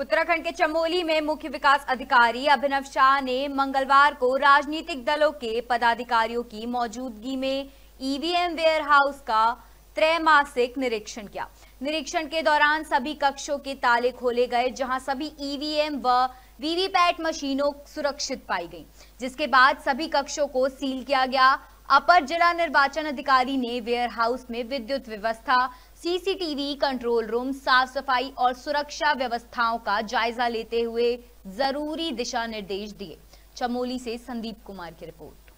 उत्तराखंड के चमोली में मुख्य विकास अधिकारी अभिनव शाह ने मंगलवार को राजनीतिक दलों के पदाधिकारियों की मौजूदगी में ईवीएम वेयर हाउस का त्रैमासिक निरीक्षण किया निरीक्षण के दौरान सभी कक्षों के ताले खोले गए जहां सभी ईवीएम व वीवीपैट मशीनों सुरक्षित पाई गई जिसके बाद सभी कक्षों को सील किया गया अपर जिला निर्वाचन अधिकारी ने वेयर हाउस में विद्युत व्यवस्था सीसीटीवी कंट्रोल रूम साफ सफाई और सुरक्षा व्यवस्थाओं का जायजा लेते हुए जरूरी दिशा निर्देश दिए चमोली से संदीप कुमार की रिपोर्ट